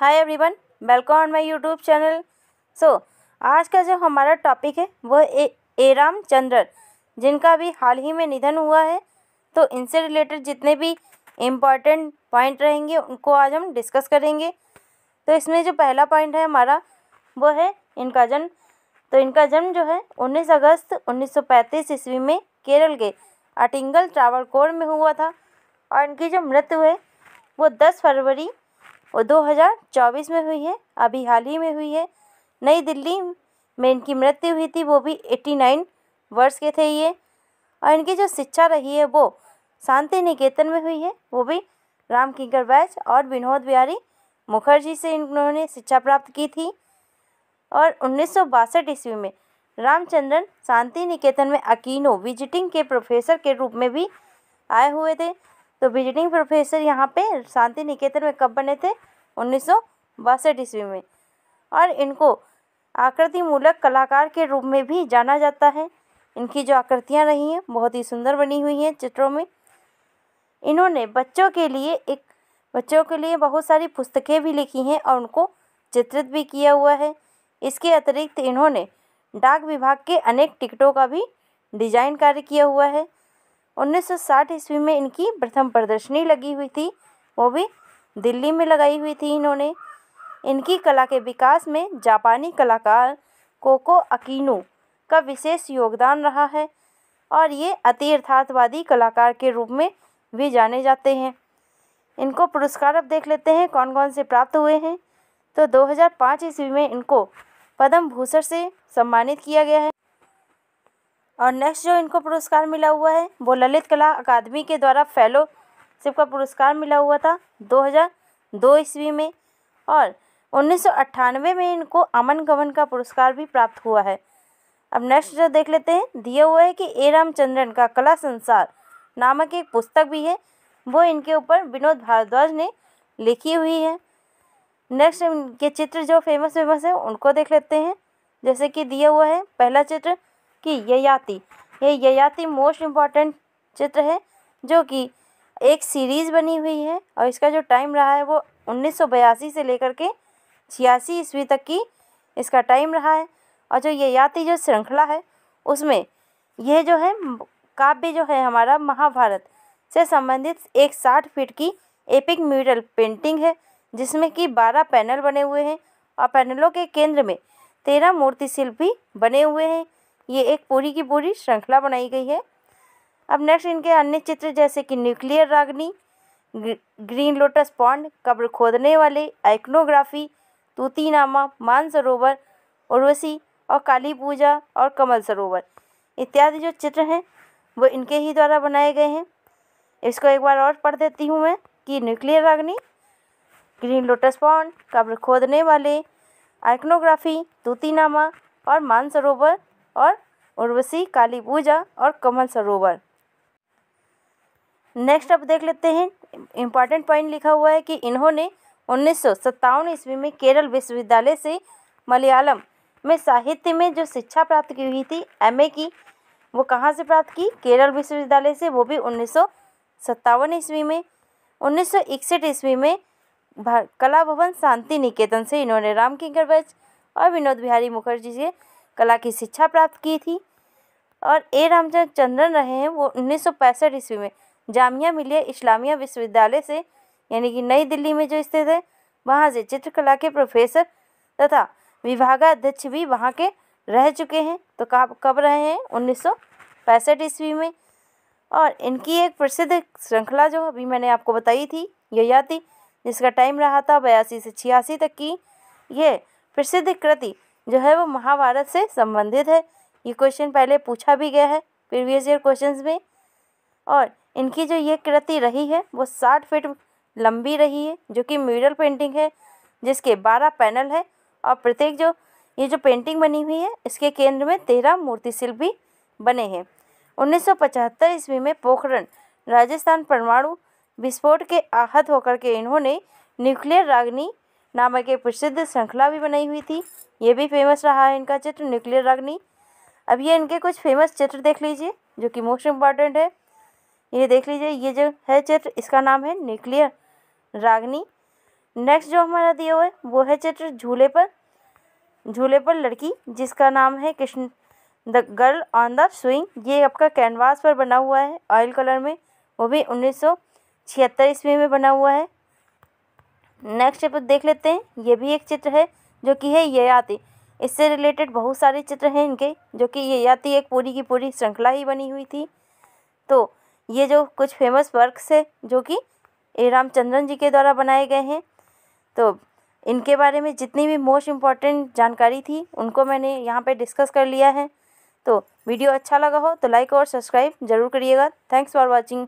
hi everyone welcome on my YouTube channel so आज का जो हमारा टॉपिक है वह ए, ए चंद्रन जिनका भी हाल ही में निधन हुआ है तो इनसे रिलेटेड जितने भी इम्पॉर्टेंट पॉइंट रहेंगे उनको आज हम डिस्कस करेंगे तो इसमें जो पहला पॉइंट है हमारा वो है इनका जन्म तो इनका जन्म जो है उन्नीस अगस्त उन्नीस ईस्वी में केरल के अटिंगल ट्रावरकोर में हुआ था और इनकी जो मृत्यु है वो दस फरवरी और 2024 में हुई है अभी हाल ही में हुई है नई दिल्ली में इनकी मृत्यु हुई थी वो भी 89 वर्ष के थे ये और इनकी जो शिक्षा रही है वो शांति निकेतन में हुई है वो भी राम किंकर बैच और विनोद बिहारी मुखर्जी से इन्होंने शिक्षा प्राप्त की थी और उन्नीस ईस्वी में रामचंद्रन शांति निकेतन में अकीनो विजिटिंग के प्रोफेसर के रूप में भी आए हुए थे तो विजिटिंग प्रोफेसर यहाँ पे शांति निकेतन में कब बने थे उन्नीस ईस्वी में और इनको आकृति मूलक कलाकार के रूप में भी जाना जाता है इनकी जो आकृतियाँ रही हैं बहुत ही सुंदर बनी हुई हैं चित्रों में इन्होंने बच्चों के लिए एक बच्चों के लिए बहुत सारी पुस्तकें भी लिखी हैं और उनको चित्रित भी किया हुआ है इसके अतिरिक्त इन्होंने डाक विभाग के अनेक टिकटों का भी डिजाइन कार्य किया हुआ है 1960 ईस्वी में इनकी प्रथम प्रदर्शनी लगी हुई थी वो भी दिल्ली में लगाई हुई थी इन्होंने इनकी कला के विकास में जापानी कलाकार कोको अकीनो का विशेष योगदान रहा है और ये अति यथार्थवादी कलाकार के रूप में भी जाने जाते हैं इनको पुरस्कार अब देख लेते हैं कौन कौन से प्राप्त हुए हैं तो 2005 ईस्वी में इनको पद्म भूषण से सम्मानित किया गया है और नेक्स्ट जो इनको पुरस्कार मिला हुआ है वो ललित कला अकादमी के द्वारा फेलोशिप का पुरस्कार मिला हुआ था 2002 ईस्वी में और उन्नीस में इनको अमन गमन का पुरस्कार भी प्राप्त हुआ है अब नेक्स्ट जो देख लेते हैं दिया हुआ है कि ए रामचंद्रन का कला संसार नामक एक पुस्तक भी है वो इनके ऊपर विनोद भारद्वाज ने लिखी हुई है नेक्स्ट इनके चित्र जो फेमस फेमस है उनको देख लेते हैं जैसे कि दिया हुआ है पहला चित्र की ययाति ये ययाति मोस्ट इम्पॉर्टेंट चित्र है जो कि एक सीरीज़ बनी हुई है और इसका जो टाइम रहा है वो उन्नीस से लेकर के छियासी ईस्वी तक की इसका टाइम रहा है और जो ययाति जो श्रृंखला है उसमें यह जो है काव्य जो है हमारा महाभारत से संबंधित एक साठ फीट की एपिक म्यूरल पेंटिंग है जिसमें कि बारह पैनल बने हुए हैं और पैनलों के केंद्र में तेरह मूर्ति शिल्प भी बने हुए हैं ये एक पूरी की पूरी श्रृंखला बनाई गई है अब नेक्स्ट इनके अन्य चित्र जैसे कि न्यूक्लियर रागनी ग्रीन लोटस पॉन्ड कब्र खोदने वाले आइकनोग्राफी तूतीनामा मानसरोवर उर्वशी और काली पूजा और कमल सरोवर इत्यादि जो चित्र हैं वो इनके ही द्वारा बनाए गए हैं इसको एक बार और पढ़ देती हूँ मैं कि न्यूक्लियर रागनी ग्रीन लोटस पॉन्ड कब्र खोदने वाले आइकनोग्राफी तूतीनामा और मानसरोवर और उर्वशी काली पूजा और कमल सरोवर नेक्स्ट अब देख लेते हैं इम्पॉर्टेंट पॉइंट लिखा हुआ है कि इन्होंने उन्नीस सौ ईस्वी में केरल विश्वविद्यालय से मलयालम में साहित्य में जो शिक्षा प्राप्त की हुई थी एमए की वो कहाँ से प्राप्त की केरल विश्वविद्यालय से वो भी उन्नीस सौ ईस्वी में उन्नीस सौ इकसठ ईस्वी में कला भवन शांति निकेतन से इन्होंने राम किंकर और विनोद बिहारी मुखर्जी से कला की शिक्षा प्राप्त की थी और ए रामचंद्रन रहे हैं वो उन्नीस सौ पैंसठ ईस्वी में जामिया मिलिया इस्लामिया विश्वविद्यालय से यानी कि नई दिल्ली में जो स्थित है वहाँ से चित्रकला के प्रोफेसर तथा विभागाध्यक्ष भी वहाँ के रह चुके हैं तो कब कब रहे हैं उन्नीस ईस्वी में और इनकी एक प्रसिद्ध श्रृंखला जो अभी मैंने आपको बताई थी ययाति जिसका टाइम रहा था बयासी से छियासी तक की यह प्रसिद्ध कृति जो है वो महाभारत से संबंधित है ये क्वेश्चन पहले पूछा भी गया है प्रीवियस ईयर क्वेश्चन में और इनकी जो ये कृति रही है वो साठ फीट लंबी रही है जो कि म्यूरल पेंटिंग है जिसके बारह पैनल है और प्रत्येक जो ये जो पेंटिंग बनी हुई है इसके केंद्र में तेरह मूर्तिशिल्प भी बने हैं 1975 ईस्वी में पोखरण राजस्थान परमाणु विस्फोट के आहत होकर के इन्होंने न्यूक्लियर रागनी नामक एक प्रसिद्ध श्रृंखला भी बनाई हुई थी ये भी फेमस रहा है इनका चित्र न्यूक्लियर अग्नि अब ये इनके कुछ फेमस चित्र देख लीजिए जो कि मोस्ट इम्पॉर्टेंट है ये देख लीजिए ये जो है चित्र इसका नाम है न्यूक्लियर रागनी नेक्स्ट जो हमारा दिया हुआ है वो है चित्र झूले पर झूले पर लड़की जिसका नाम है Krishna the girl on the swing ये आपका कैनवास पर बना हुआ है ऑयल कलर में वो भी उन्नीस सौ छिहत्तर ईस्वी में बना हुआ है नेक्स्ट पर देख लेते हैं ये भी एक चित्र है जो कि है ययाति इससे रिलेटेड बहुत सारे चित्र हैं इनके जो कि ययाति एक पूरी की पूरी श्रृंखला ही बनी हुई थी तो ये जो कुछ फेमस वर्क्स है जो कि ए रामचंद्रन जी के द्वारा बनाए गए हैं तो इनके बारे में जितनी भी मोस्ट इम्पॉर्टेंट जानकारी थी उनको मैंने यहाँ पे डिस्कस कर लिया है तो वीडियो अच्छा लगा हो तो लाइक और सब्सक्राइब जरूर करिएगा थैंक्स फॉर वॉचिंग